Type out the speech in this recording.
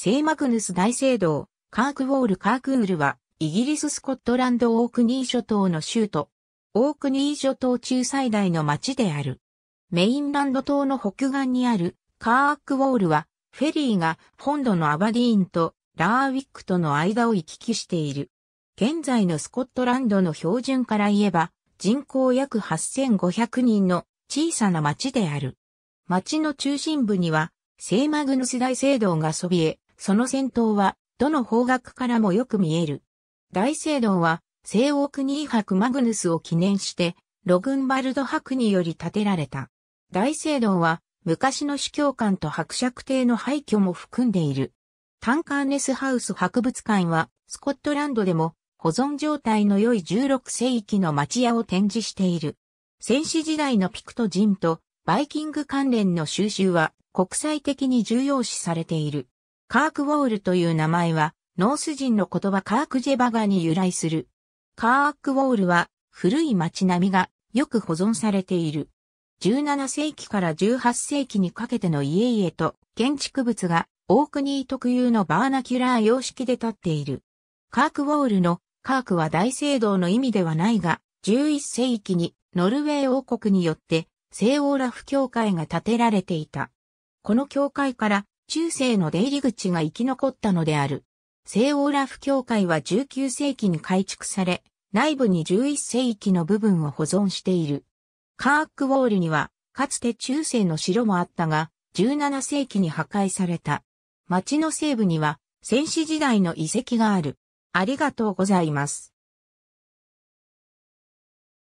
聖マグヌス大聖堂、カークウォール・カークウールは、イギリス・スコットランド・オークニー諸島の州都、オークニー諸島中最大の町である。メインランド島の北岸にある、カークウォールは、フェリーが本土のアバディーンとラーウィックとの間を行き来している。現在のスコットランドの標準から言えば、人口約8500人の小さな町である。町の中心部には、聖マグヌス大聖堂がそびえ、その先頭は、どの方角からもよく見える。大聖堂は、西欧国博マグヌスを記念して、ログンバルド博により建てられた。大聖堂は、昔の主教館と伯爵邸の廃墟も含んでいる。タンカーネスハウス博物館は、スコットランドでも、保存状態の良い16世紀の町屋を展示している。戦死時代のピクト人と、バイキング関連の収集は、国際的に重要視されている。カークウォールという名前は、ノース人の言葉カークジェバガに由来する。カークウォールは、古い街並みがよく保存されている。17世紀から18世紀にかけての家々と建築物がオークニー特有のバーナキュラー様式で建っている。カークウォールのカークは大聖堂の意味ではないが、11世紀にノルウェー王国によって聖オーラフ教会が建てられていた。この教会から中世の出入り口が生き残ったのである。聖オーラフ教会は19世紀に改築され、内部に11世紀の部分を保存している。カークウォールには、かつて中世の城もあったが、17世紀に破壊された。町の西部には、戦死時代の遺跡がある。ありがとうございます。